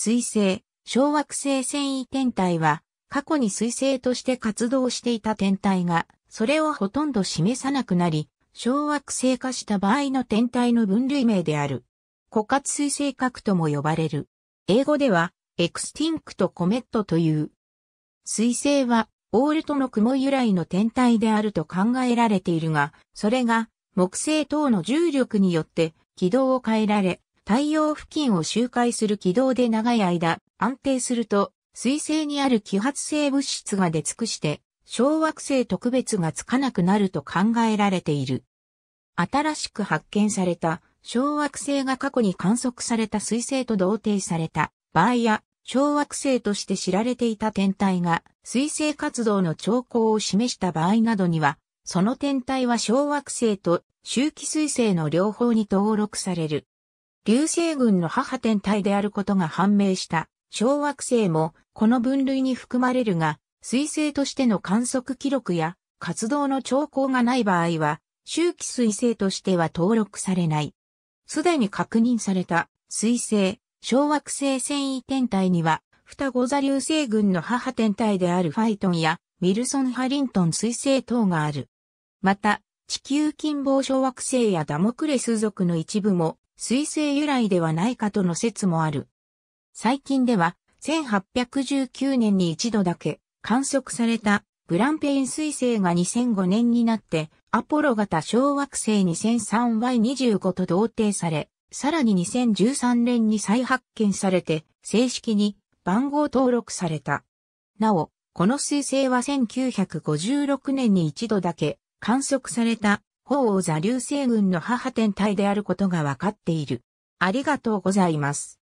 水星、小惑星繊維天体は、過去に水星として活動していた天体が、それをほとんど示さなくなり、小惑星化した場合の天体の分類名である。枯渇水星核とも呼ばれる。英語では、エクスティンクトコメットという。水星は、オールトの雲由来の天体であると考えられているが、それが、木星等の重力によって軌道を変えられ、太陽付近を周回する軌道で長い間安定すると、水星にある揮発性物質が出尽くして、小惑星特別がつかなくなると考えられている。新しく発見された小惑星が過去に観測された水星と同定された場合や小惑星として知られていた天体が水星活動の兆候を示した場合などには、その天体は小惑星と周期水星の両方に登録される。流星群の母天体であることが判明した小惑星もこの分類に含まれるが、彗星としての観測記録や活動の兆候がない場合は、周期彗星としては登録されない。すでに確認された彗星、小惑星繊維天体には、双子座流星群の母天体であるファイトンや、ウィルソン・ハリントン彗星等がある。また、地球近傍小惑星やダモクレス族の一部も水星由来ではないかとの説もある。最近では、1819年に一度だけ観測されたグランペイン彗星が2005年になってアポロ型小惑星 2003Y25 と同定され、さらに2013年に再発見されて正式に番号登録された。なお、この彗星は1956年に一度だけ観測された鳳凰座流星群の母天体であることがわかっている。ありがとうございます。